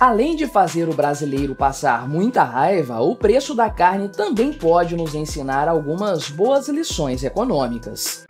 Além de fazer o brasileiro passar muita raiva, o preço da carne também pode nos ensinar algumas boas lições econômicas.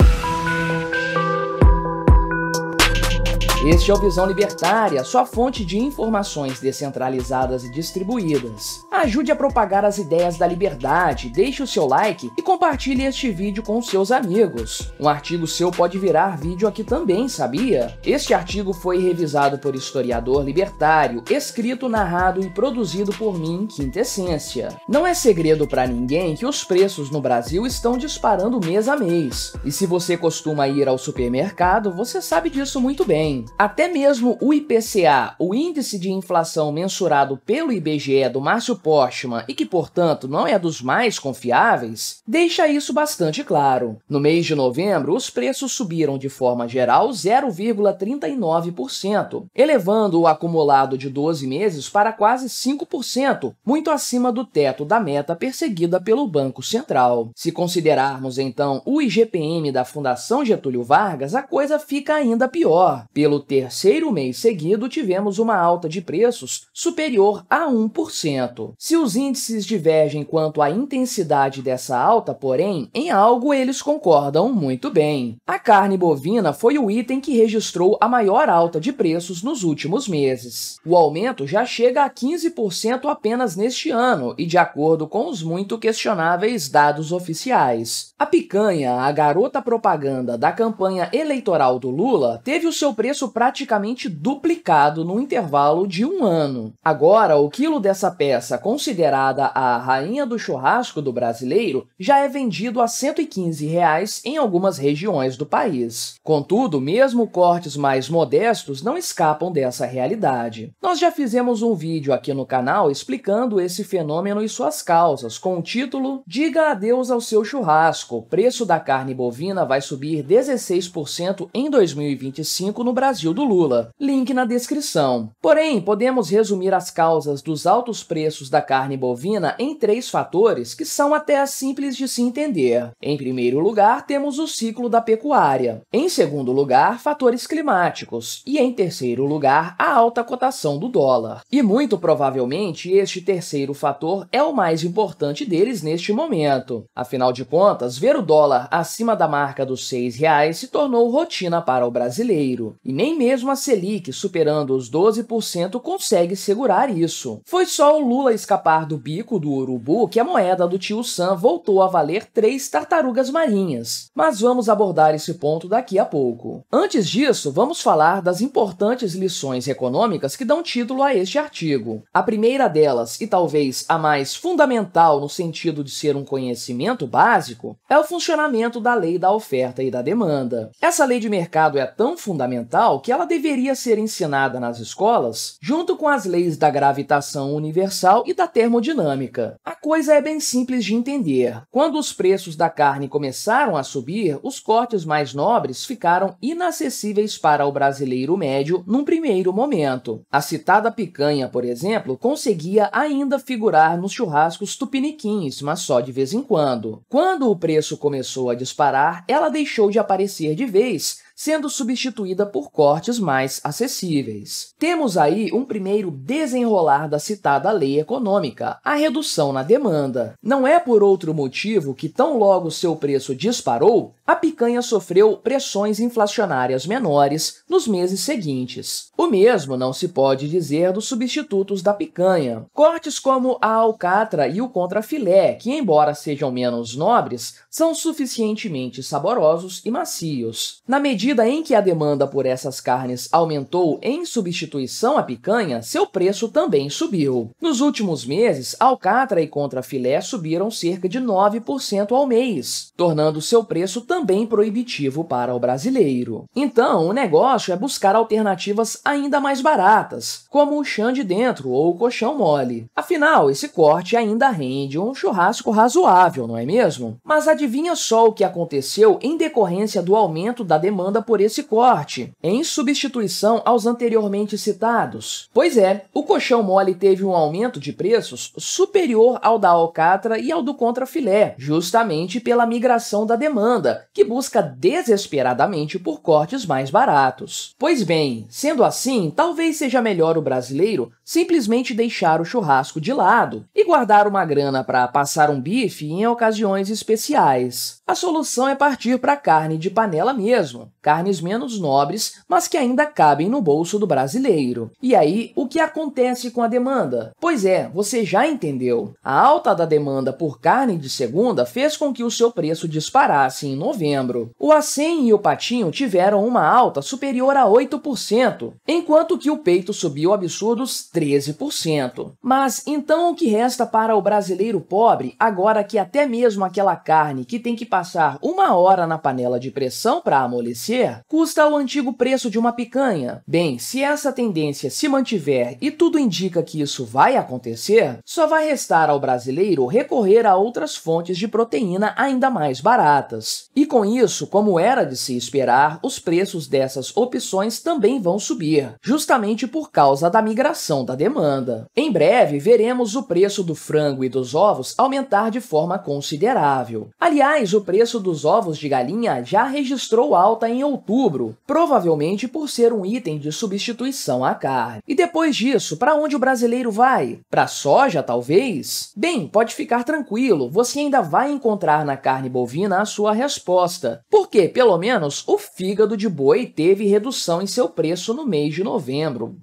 Este é o Visão Libertária, sua fonte de informações descentralizadas e distribuídas. Ajude a propagar as ideias da liberdade, deixe o seu like e compartilhe este vídeo com seus amigos. Um artigo seu pode virar vídeo aqui também, sabia? Este artigo foi revisado por historiador libertário, escrito, narrado e produzido por mim, Quinta Essência. Não é segredo para ninguém que os preços no Brasil estão disparando mês a mês. E se você costuma ir ao supermercado, você sabe disso muito bem. Até mesmo o IPCA, o índice de inflação mensurado pelo IBGE do Márcio Postman e que, portanto, não é dos mais confiáveis, deixa isso bastante claro. No mês de novembro, os preços subiram de forma geral 0,39%, elevando o acumulado de 12 meses para quase 5%, muito acima do teto da meta perseguida pelo Banco Central. Se considerarmos então o IGPM da Fundação Getúlio Vargas, a coisa fica ainda pior. Pelo pelo terceiro mês seguido, tivemos uma alta de preços superior a 1%. Se os índices divergem quanto à intensidade dessa alta, porém, em algo eles concordam muito bem. A carne bovina foi o item que registrou a maior alta de preços nos últimos meses. O aumento já chega a 15% apenas neste ano e de acordo com os muito questionáveis dados oficiais. A picanha, a garota propaganda da campanha eleitoral do Lula, teve o seu preço praticamente duplicado no intervalo de um ano. Agora, o quilo dessa peça, considerada a rainha do churrasco do brasileiro, já é vendido a R$ 115 reais em algumas regiões do país. Contudo, mesmo cortes mais modestos não escapam dessa realidade. Nós já fizemos um vídeo aqui no canal explicando esse fenômeno e suas causas, com o título Diga adeus ao seu churrasco, o preço da carne bovina vai subir 16% em 2025 no Brasil Brasil do Lula. Link na descrição. Porém, podemos resumir as causas dos altos preços da carne bovina em três fatores que são até simples de se entender. Em primeiro lugar, temos o ciclo da pecuária. Em segundo lugar, fatores climáticos. E em terceiro lugar, a alta cotação do dólar. E muito provavelmente, este terceiro fator é o mais importante deles neste momento. Afinal de contas, ver o dólar acima da marca dos R$ reais se tornou rotina para o brasileiro. E nem nem mesmo a Selic, superando os 12%, consegue segurar isso. Foi só o Lula escapar do bico do urubu que a moeda do tio Sam voltou a valer três tartarugas marinhas. Mas vamos abordar esse ponto daqui a pouco. Antes disso, vamos falar das importantes lições econômicas que dão título a este artigo. A primeira delas, e talvez a mais fundamental no sentido de ser um conhecimento básico, é o funcionamento da lei da oferta e da demanda. Essa lei de mercado é tão fundamental que ela deveria ser ensinada nas escolas, junto com as leis da gravitação universal e da termodinâmica. A coisa é bem simples de entender. Quando os preços da carne começaram a subir, os cortes mais nobres ficaram inacessíveis para o brasileiro médio num primeiro momento. A citada picanha, por exemplo, conseguia ainda figurar nos churrascos tupiniquins, mas só de vez em quando. Quando o preço começou a disparar, ela deixou de aparecer de vez sendo substituída por cortes mais acessíveis. Temos aí um primeiro desenrolar da citada lei econômica, a redução na demanda. Não é por outro motivo que tão logo seu preço disparou, a picanha sofreu pressões inflacionárias menores nos meses seguintes. O mesmo não se pode dizer dos substitutos da picanha. Cortes como a alcatra e o contrafilé, que embora sejam menos nobres, são suficientemente saborosos e macios. Na medida em que a demanda por essas carnes aumentou em substituição à picanha, seu preço também subiu. Nos últimos meses, alcatra e contrafilé subiram cerca de 9% ao mês, tornando seu preço também também proibitivo para o brasileiro. Então, o negócio é buscar alternativas ainda mais baratas, como o chão de dentro ou o colchão mole. Afinal, esse corte ainda rende um churrasco razoável, não é mesmo? Mas adivinha só o que aconteceu em decorrência do aumento da demanda por esse corte, em substituição aos anteriormente citados. Pois é, o colchão mole teve um aumento de preços superior ao da alcatra e ao do contrafilé, justamente pela migração da demanda que busca desesperadamente por cortes mais baratos. Pois bem, sendo assim, talvez seja melhor o brasileiro simplesmente deixar o churrasco de lado e guardar uma grana para passar um bife em ocasiões especiais. A solução é partir para carne de panela mesmo, carnes menos nobres, mas que ainda cabem no bolso do brasileiro. E aí, o que acontece com a demanda? Pois é, você já entendeu. A alta da demanda por carne de segunda fez com que o seu preço disparasse em 90 novembro. O Acém e o Patinho tiveram uma alta superior a 8%, enquanto que o Peito subiu absurdos 13%. Mas então o que resta para o brasileiro pobre, agora que até mesmo aquela carne que tem que passar uma hora na panela de pressão para amolecer, custa o antigo preço de uma picanha? Bem, se essa tendência se mantiver e tudo indica que isso vai acontecer, só vai restar ao brasileiro recorrer a outras fontes de proteína ainda mais baratas. E com isso, como era de se esperar, os preços dessas opções também vão subir, justamente por causa da migração da demanda. Em breve, veremos o preço do frango e dos ovos aumentar de forma considerável. Aliás, o preço dos ovos de galinha já registrou alta em outubro, provavelmente por ser um item de substituição à carne. E depois disso, para onde o brasileiro vai? Para soja, talvez? Bem, pode ficar tranquilo, você ainda vai encontrar na carne bovina a sua resposta gosta, porque pelo menos o fígado de boi teve redução em seu preço no mês de novembro.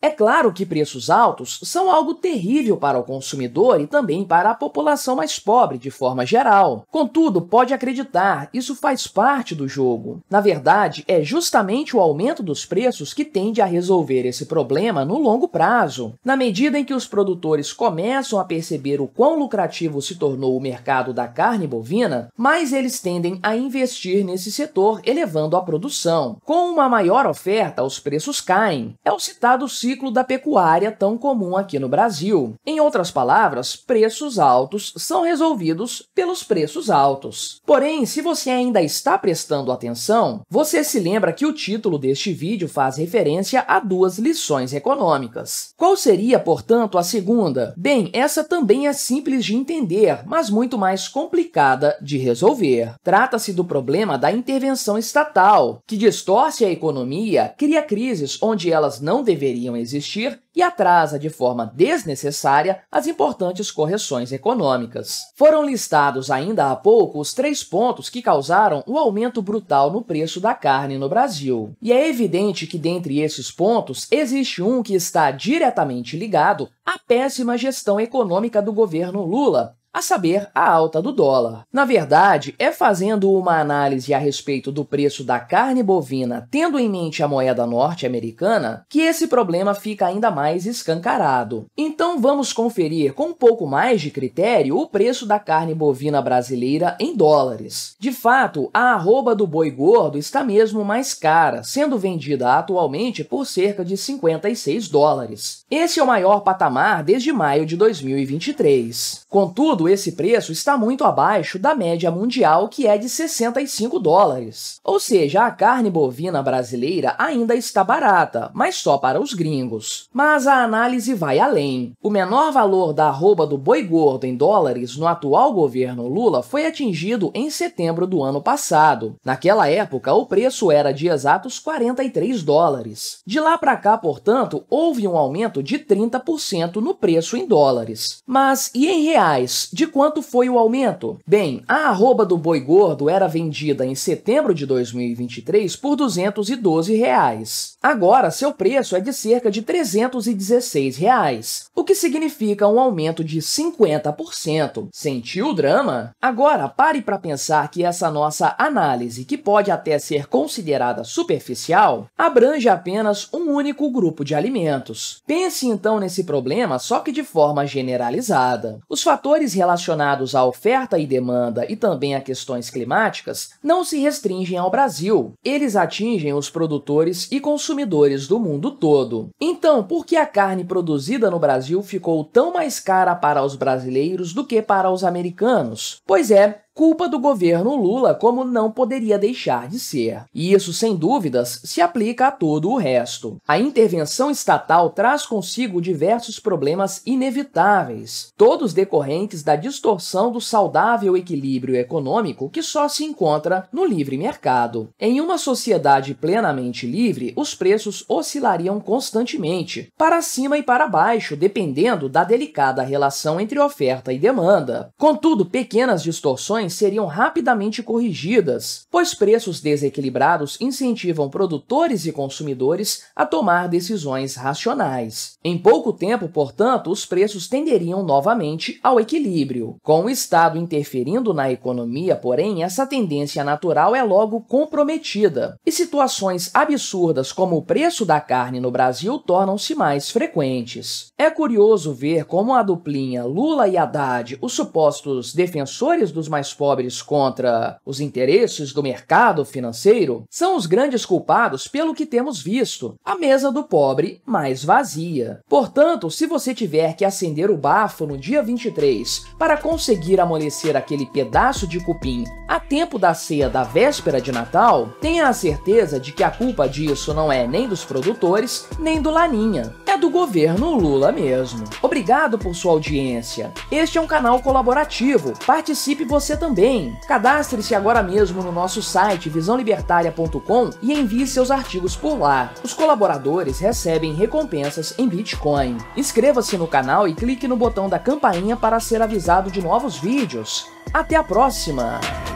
É claro que preços altos são algo terrível para o consumidor e também para a população mais pobre de forma geral. Contudo, pode acreditar, isso faz parte do jogo. Na verdade, é justamente o aumento dos preços que tende a resolver esse problema no longo prazo. Na medida em que os produtores começam a perceber o quão lucrativo se tornou o mercado da carne bovina, mais eles tendem a investir nesse setor, elevando a produção. Com uma maior oferta, os preços caem. É o citado ciclo da pecuária tão comum aqui no Brasil. Em outras palavras, preços altos são resolvidos pelos preços altos. Porém, se você ainda está prestando atenção, você se lembra que o título deste vídeo faz referência a duas lições econômicas. Qual seria, portanto, a segunda? Bem, essa também é simples de entender, mas muito mais complicada de resolver. Trata Trata-se do problema da intervenção estatal, que distorce a economia, cria crises onde elas não deveriam existir e atrasa de forma desnecessária as importantes correções econômicas. Foram listados ainda há pouco os três pontos que causaram o aumento brutal no preço da carne no Brasil. E é evidente que dentre esses pontos existe um que está diretamente ligado à péssima gestão econômica do governo Lula, a saber, a alta do dólar. Na verdade, é fazendo uma análise a respeito do preço da carne bovina, tendo em mente a moeda norte-americana, que esse problema fica ainda mais escancarado. Então vamos conferir com um pouco mais de critério o preço da carne bovina brasileira em dólares. De fato, a arroba do boi gordo está mesmo mais cara, sendo vendida atualmente por cerca de 56 dólares. Esse é o maior patamar desde maio de 2023. Contudo, esse preço está muito abaixo da média mundial, que é de 65 dólares. Ou seja, a carne bovina brasileira ainda está barata, mas só para os gringos. Mas a análise vai além. O menor valor da arroba do boi gordo em dólares no atual governo Lula foi atingido em setembro do ano passado. Naquela época, o preço era de exatos 43 dólares. De lá para cá, portanto, houve um aumento de 30% no preço em dólares. Mas e em reais? De quanto foi o aumento? Bem, a arroba do boi gordo era vendida em setembro de 2023 por R$ 212. Reais. Agora, seu preço é de cerca de R$ 316, reais, o que significa um aumento de 50%. Sentiu o drama? Agora, pare para pensar que essa nossa análise, que pode até ser considerada superficial, abrange apenas um único grupo de alimentos. Pense então nesse problema, só que de forma generalizada. Os fatores relacionados à oferta e demanda e também a questões climáticas não se restringem ao Brasil. Eles atingem os produtores e consumidores do mundo todo. Então, por que a carne produzida no Brasil ficou tão mais cara para os brasileiros do que para os americanos? Pois é, culpa do governo Lula, como não poderia deixar de ser. E isso, sem dúvidas, se aplica a todo o resto. A intervenção estatal traz consigo diversos problemas inevitáveis, todos decorrentes da distorção do saudável equilíbrio econômico que só se encontra no livre mercado. Em uma sociedade plenamente livre, os preços oscilariam constantemente, para cima e para baixo, dependendo da delicada relação entre oferta e demanda. Contudo, pequenas distorções seriam rapidamente corrigidas, pois preços desequilibrados incentivam produtores e consumidores a tomar decisões racionais. Em pouco tempo, portanto, os preços tenderiam novamente ao equilíbrio. Com o Estado interferindo na economia, porém, essa tendência natural é logo comprometida, e situações absurdas como o preço da carne no Brasil tornam-se mais frequentes. É curioso ver como a duplinha Lula e Haddad, os supostos defensores dos mais pobres contra os interesses do mercado financeiro são os grandes culpados pelo que temos visto, a mesa do pobre mais vazia. Portanto, se você tiver que acender o bafo no dia 23 para conseguir amolecer aquele pedaço de cupim a tempo da ceia da véspera de Natal, tenha a certeza de que a culpa disso não é nem dos produtores, nem do Laninha do governo Lula mesmo. Obrigado por sua audiência. Este é um canal colaborativo. Participe você também. Cadastre-se agora mesmo no nosso site visãolibertária.com e envie seus artigos por lá. Os colaboradores recebem recompensas em Bitcoin. Inscreva-se no canal e clique no botão da campainha para ser avisado de novos vídeos. Até a próxima!